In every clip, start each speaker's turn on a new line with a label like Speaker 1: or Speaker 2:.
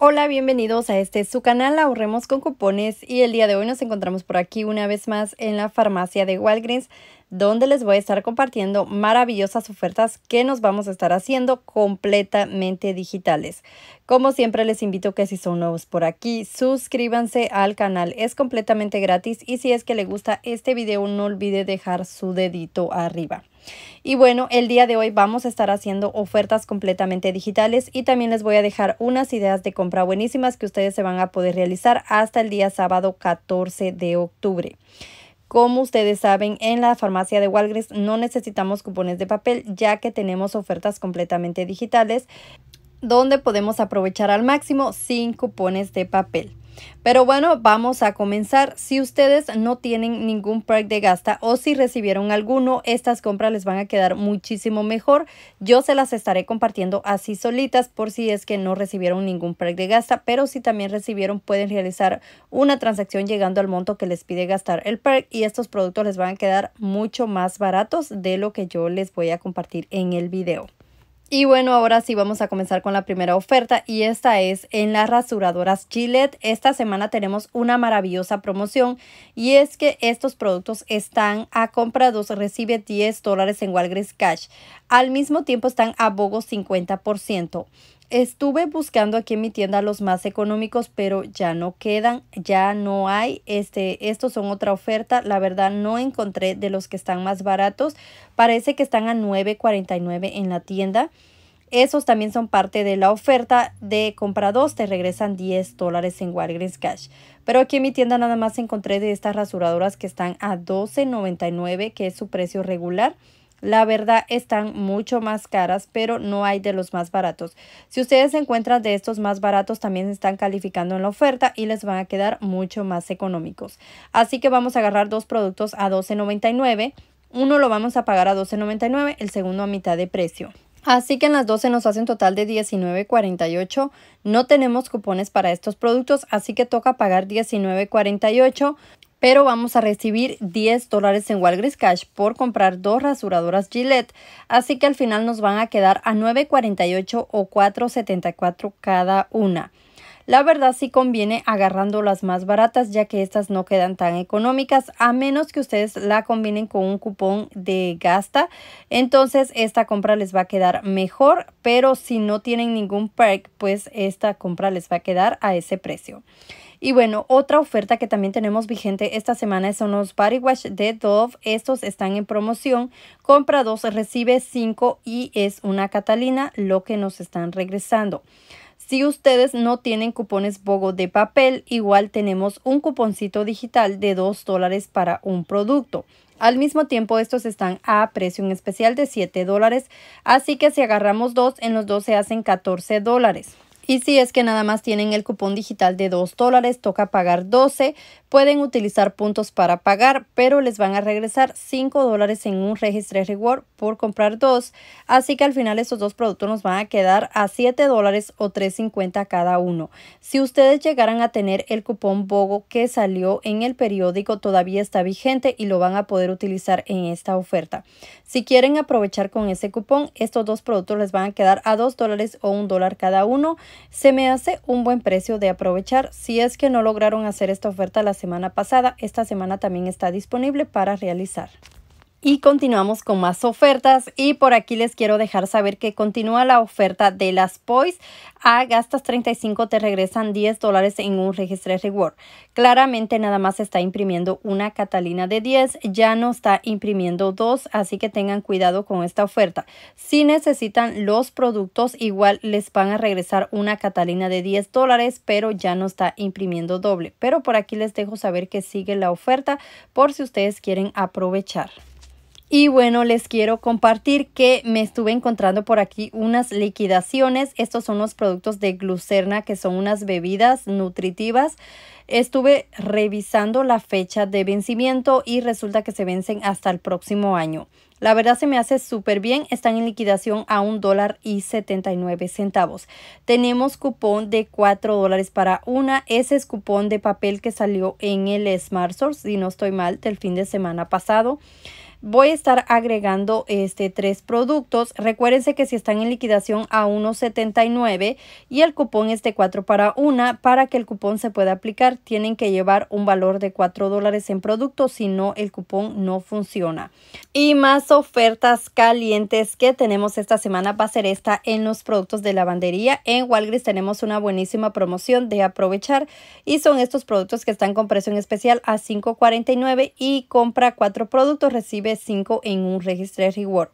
Speaker 1: Hola, bienvenidos a este su canal Ahorremos con Cupones y el día de hoy nos encontramos por aquí una vez más en la farmacia de Walgreens donde les voy a estar compartiendo maravillosas ofertas que nos vamos a estar haciendo completamente digitales. Como siempre les invito que si son nuevos por aquí, suscríbanse al canal, es completamente gratis y si es que le gusta este video no olvide dejar su dedito arriba. Y bueno, el día de hoy vamos a estar haciendo ofertas completamente digitales y también les voy a dejar unas ideas de compra buenísimas que ustedes se van a poder realizar hasta el día sábado 14 de octubre. Como ustedes saben, en la farmacia de Walgreens no necesitamos cupones de papel ya que tenemos ofertas completamente digitales donde podemos aprovechar al máximo sin cupones de papel. Pero bueno, vamos a comenzar. Si ustedes no tienen ningún perk de gasta o si recibieron alguno, estas compras les van a quedar muchísimo mejor. Yo se las estaré compartiendo así solitas por si es que no recibieron ningún perk de gasta, pero si también recibieron pueden realizar una transacción llegando al monto que les pide gastar el perk y estos productos les van a quedar mucho más baratos de lo que yo les voy a compartir en el video. Y bueno, ahora sí vamos a comenzar con la primera oferta y esta es en las rasuradoras Gillette. Esta semana tenemos una maravillosa promoción y es que estos productos están a compra 2, recibe 10 dólares en Walgreens Cash. Al mismo tiempo están a Bogo 50%. Estuve buscando aquí en mi tienda los más económicos, pero ya no quedan, ya no hay. Este, estos son otra oferta. La verdad no encontré de los que están más baratos. Parece que están a 9.49 en la tienda. Esos también son parte de la oferta de compra 2, te regresan 10 dólares en Walgreens Cash. Pero aquí en mi tienda nada más encontré de estas rasuradoras que están a $12.99, que es su precio regular. La verdad están mucho más caras, pero no hay de los más baratos. Si ustedes encuentran de estos más baratos, también están calificando en la oferta y les van a quedar mucho más económicos. Así que vamos a agarrar dos productos a $12.99. Uno lo vamos a pagar a $12.99, el segundo a mitad de precio. Así que en las 12 nos hace un total de $19.48. No tenemos cupones para estos productos, así que toca pagar $19.48 pero vamos a recibir 10 dólares en Walgreens Cash por comprar dos rasuradoras Gillette, así que al final nos van a quedar a 9.48 o 4.74 cada una. La verdad sí conviene agarrando las más baratas ya que estas no quedan tan económicas a menos que ustedes la combinen con un cupón de gasta. Entonces esta compra les va a quedar mejor, pero si no tienen ningún perk, pues esta compra les va a quedar a ese precio. Y bueno, otra oferta que también tenemos vigente esta semana son los Body Wash de Dove. Estos están en promoción. Compra dos, recibe 5 y es una Catalina lo que nos están regresando. Si ustedes no tienen cupones BOGO de papel, igual tenemos un cuponcito digital de 2 dólares para un producto. Al mismo tiempo, estos están a precio en especial de 7 dólares, así que si agarramos dos, en los dos se hacen 14 dólares. Y si es que nada más tienen el cupón digital de 2 dólares, toca pagar 12 pueden utilizar puntos para pagar, pero les van a regresar 5 dólares en un de Reward por comprar dos. Así que al final estos dos productos nos van a quedar a 7 dólares o 3.50 cada uno. Si ustedes llegaran a tener el cupón BOGO que salió en el periódico, todavía está vigente y lo van a poder utilizar en esta oferta. Si quieren aprovechar con ese cupón, estos dos productos les van a quedar a 2 dólares o 1 dólar cada uno. Se me hace un buen precio de aprovechar. Si es que no lograron hacer esta oferta las semana pasada. Esta semana también está disponible para realizar. Y continuamos con más ofertas y por aquí les quiero dejar saber que continúa la oferta de las POIs. A gastas 35 te regresan 10 dólares en un registro reward. Claramente nada más está imprimiendo una Catalina de 10, ya no está imprimiendo dos, así que tengan cuidado con esta oferta. Si necesitan los productos, igual les van a regresar una Catalina de 10 dólares, pero ya no está imprimiendo doble. Pero por aquí les dejo saber que sigue la oferta por si ustedes quieren aprovechar. Y bueno, les quiero compartir que me estuve encontrando por aquí unas liquidaciones. Estos son los productos de glucerna que son unas bebidas nutritivas. Estuve revisando la fecha de vencimiento y resulta que se vencen hasta el próximo año. La verdad se me hace súper bien. Están en liquidación a un dólar y centavos. Tenemos cupón de 4 dólares para una. Ese es cupón de papel que salió en el Smart Source, y no estoy mal, del fin de semana pasado voy a estar agregando este tres productos. Recuérdense que si están en liquidación a 1.79 y el cupón es de 4 para 1, para que el cupón se pueda aplicar tienen que llevar un valor de 4 dólares en producto, si no el cupón no funciona. Y más ofertas calientes que tenemos esta semana va a ser esta en los productos de lavandería. En Walgreens tenemos una buenísima promoción de aprovechar y son estos productos que están con presión especial a 5.49 y compra 4 productos, recibe 5 en un registro de Reward.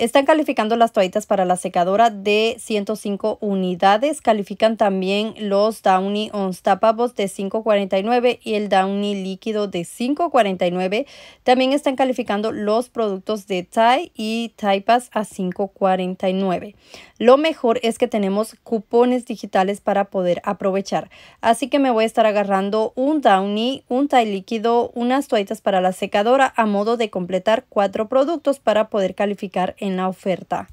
Speaker 1: Están calificando las toallitas para la secadora de 105 unidades. Califican también los Downy Unstoppables de 5.49 y el Downy líquido de 5.49. También están calificando los productos de Tide y Taipas a 5.49. Lo mejor es que tenemos cupones digitales para poder aprovechar. Así que me voy a estar agarrando un Downy, un Tide líquido, unas toallitas para la secadora a modo de completar cuatro productos para poder calificar en la oferta.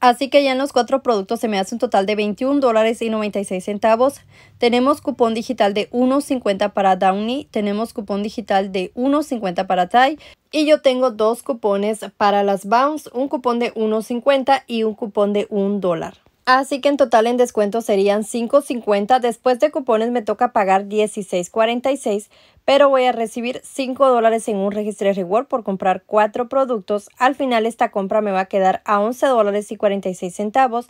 Speaker 1: Así que ya en los cuatro productos se me hace un total de 21 dólares y 96 centavos. Tenemos cupón digital de 1.50 para Downy, tenemos cupón digital de 1.50 para thai y yo tengo dos cupones para las Bounce, un cupón de 1.50 y un cupón de un dólar. Así que en total en descuento serían $5.50. Después de cupones me toca pagar $16.46, pero voy a recibir $5 en un registro de Reward por comprar cuatro productos. Al final esta compra me va a quedar a dólares y centavos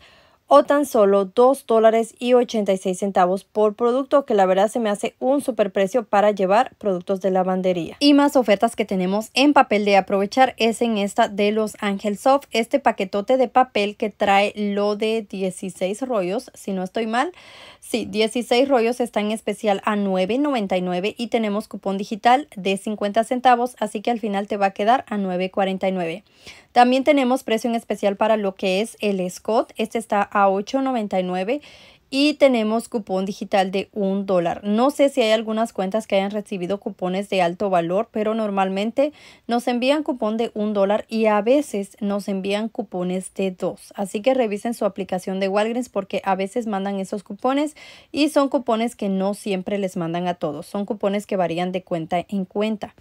Speaker 1: o tan solo 2 dólares y 86 centavos por producto que la verdad se me hace un super precio para llevar productos de lavandería. Y más ofertas que tenemos en papel de aprovechar es en esta de Los Angel Soft, este paquetote de papel que trae lo de 16 rollos, si no estoy mal. Sí, 16 rollos está en especial a 9.99 y tenemos cupón digital de 50 centavos, así que al final te va a quedar a 9.49. También tenemos precio en especial para lo que es el Scott, este está a 8.99 y tenemos cupón digital de un dólar. No sé si hay algunas cuentas que hayan recibido cupones de alto valor, pero normalmente nos envían cupón de un dólar y a veces nos envían cupones de dos. Así que revisen su aplicación de Walgreens porque a veces mandan esos cupones y son cupones que no siempre les mandan a todos. Son cupones que varían de cuenta en cuenta.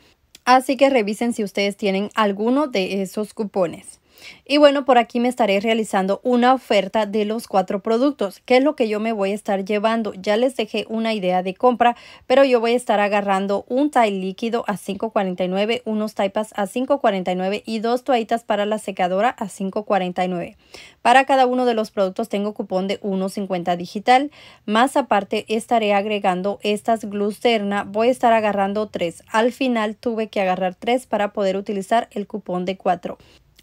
Speaker 1: Así que revisen si ustedes tienen alguno de esos cupones. Y bueno, por aquí me estaré realizando una oferta de los cuatro productos, que es lo que yo me voy a estar llevando. Ya les dejé una idea de compra, pero yo voy a estar agarrando un tie líquido a 5.49, unos taipas a 5.49 y dos toallitas para la secadora a 5.49. Para cada uno de los productos tengo cupón de 1.50 digital, más aparte estaré agregando estas glucerna, voy a estar agarrando tres. Al final tuve que agarrar tres para poder utilizar el cupón de cuatro.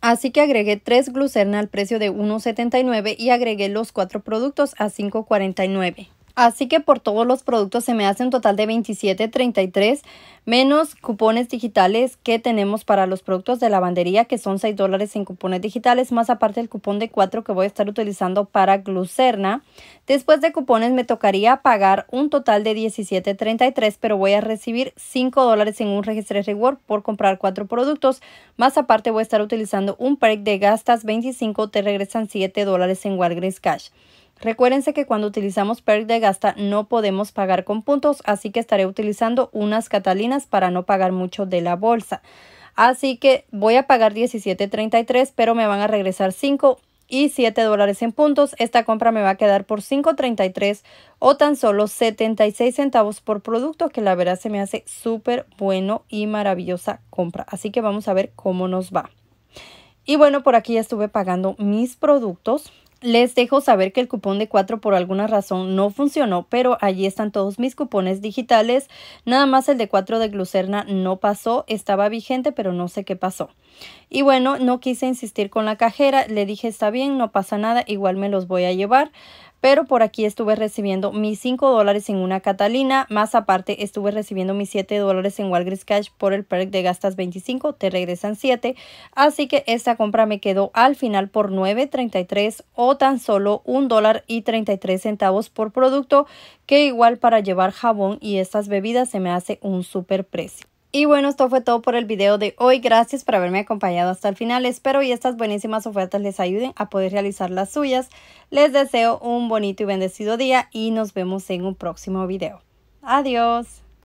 Speaker 1: Así que agregué 3 glucerna al precio de 1.79 y agregué los 4 productos a 5.49. Así que por todos los productos se me hace un total de 27.33 menos cupones digitales que tenemos para los productos de lavandería que son 6 dólares en cupones digitales más aparte el cupón de 4 que voy a estar utilizando para glucerna. Después de cupones me tocaría pagar un total de 17.33 pero voy a recibir 5 dólares en un registro reward por comprar 4 productos. Más aparte voy a estar utilizando un perk de gastas 25 te regresan 7 dólares en Walgreens Cash. Recuérdense que cuando utilizamos perk de gasta no podemos pagar con puntos, así que estaré utilizando unas catalinas para no pagar mucho de la bolsa. Así que voy a pagar 17.33, pero me van a regresar 5 y 7 dólares en puntos. Esta compra me va a quedar por 5.33 o tan solo 76 centavos por producto, que la verdad se me hace súper bueno y maravillosa compra. Así que vamos a ver cómo nos va. Y bueno, por aquí ya estuve pagando mis productos. Les dejo saber que el cupón de 4 por alguna razón no funcionó, pero allí están todos mis cupones digitales. Nada más el de 4 de glucerna no pasó, estaba vigente, pero no sé qué pasó. Y bueno, no quise insistir con la cajera, le dije está bien, no pasa nada, igual me los voy a llevar pero por aquí estuve recibiendo mis 5 dólares en una Catalina, más aparte estuve recibiendo mis 7 dólares en Walgreens Cash por el perk de gastas 25, te regresan 7, así que esta compra me quedó al final por 9.33 o tan solo 1 dólar y 33 centavos por producto, que igual para llevar jabón y estas bebidas se me hace un super precio. Y bueno, esto fue todo por el video de hoy. Gracias por haberme acompañado hasta el final. Espero y estas buenísimas ofertas les ayuden a poder realizar las suyas. Les deseo un bonito y bendecido día y nos vemos en un próximo video. Adiós.